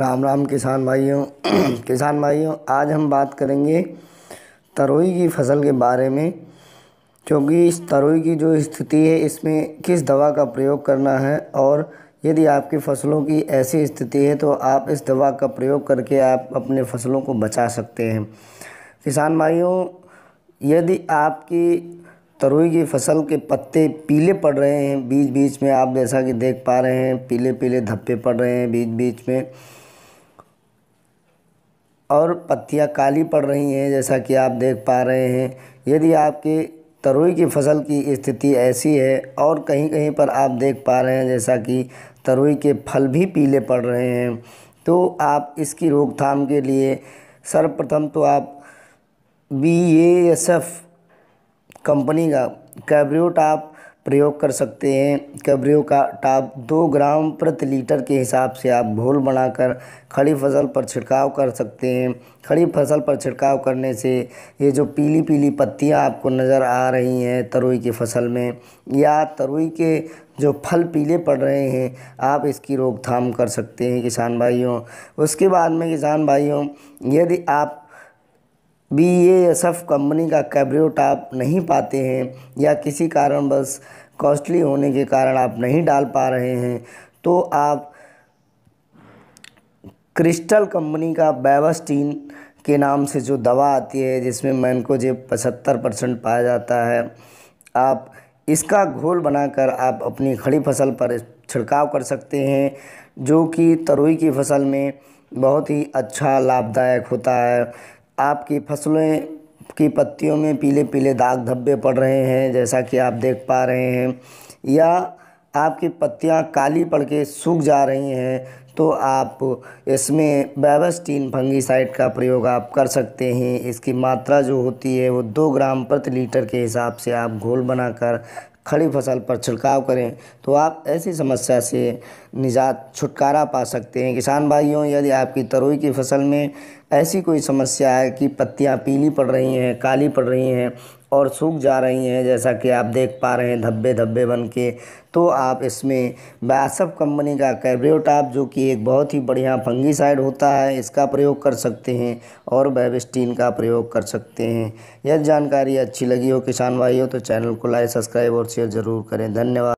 राम राम किसान भाइयों किसान भाइयों आज हम बात करेंगे तरोई की फसल के बारे में क्योंकि इस तरोई की जो स्थिति है इसमें किस दवा का प्रयोग करना है और यदि आपकी फसलों की ऐसी स्थिति है तो आप इस दवा का प्रयोग करके आप अपने फसलों को बचा सकते हैं किसान भाइयों यदि आपकी तरोई की फसल के पत्ते पीले पड़ रहे हैं बीच बीच में आप जैसा कि देख पा रहे हैं पीले पीले धब्बे पड़ रहे हैं बीच बीच में और पत्तियाँ काली पड़ रही हैं जैसा कि आप देख पा रहे हैं यदि आपके तरोई की फसल की स्थिति ऐसी है और कहीं कहीं पर आप देख पा रहे हैं जैसा कि तरोई के फल भी पीले पड़ रहे हैं तो आप इसकी रोकथाम के लिए सर्वप्रथम तो आप B A S F company का कैब्रियोटाप आप प्रयोग कर सकते हैं कब्रियो का टाप दो ग्राम प्रति लीटर के हिसाब से आप घोल बनाकर खड़ी फसल पर छिड़काव कर सकते हैं खड़ी फसल पर छिड़काव करने से ये जो पीली पीली पत्तियां आपको नज़र आ रही हैं तरोई की फसल में या तरोई के जो फल पीले पड़ रहे हैं आप इसकी रोकथाम कर सकते हैं किसान भाइयों उसके बाद में किसान भाइयों यदि आप बी एस एफ कंपनी का कैब्रियो आप नहीं पाते हैं या किसी कारण बस कॉस्टली होने के कारण आप नहीं डाल पा रहे हैं तो आप क्रिस्टल कंपनी का बेवस्टीन के नाम से जो दवा आती है जिसमें मैनकोजेब पचहत्तर परसेंट पाया जाता है आप इसका घोल बनाकर आप अपनी खड़ी फसल पर छिड़काव कर सकते हैं जो कि तरोई की फसल में बहुत ही अच्छा लाभदायक होता है आपकी फसलें की पत्तियों में पीले पीले दाग धब्बे पड़ रहे हैं जैसा कि आप देख पा रहे हैं या आपकी पत्तियां काली पड़ के सूख जा रही हैं तो आप इसमें बेबस्टीन फंगीसाइड का प्रयोग आप कर सकते हैं इसकी मात्रा जो होती है वो दो ग्राम प्रति लीटर के हिसाब से आप घोल बनाकर खड़ी फसल पर छिड़काव करें तो आप ऐसी समस्या से निजात छुटकारा पा सकते हैं किसान भाइयों यदि आपकी तरोई की फसल में ऐसी कोई समस्या है कि पत्तियाँ पीली पड़ रही हैं काली पड़ रही हैं और सूख जा रही हैं जैसा कि आप देख पा रहे हैं धब्बे धब्बे बन के तो आप इसमें बासफ कंपनी का कैब्रियोटाप जो कि एक बहुत ही बढ़िया फंगीसाइड होता है इसका प्रयोग कर सकते हैं और बेबिस्टीन का प्रयोग कर सकते हैं यह जानकारी अच्छी लगी हो किसान भाइयों तो चैनल को लाइक सब्सक्राइब और शेयर ज़रूर करें धन्यवाद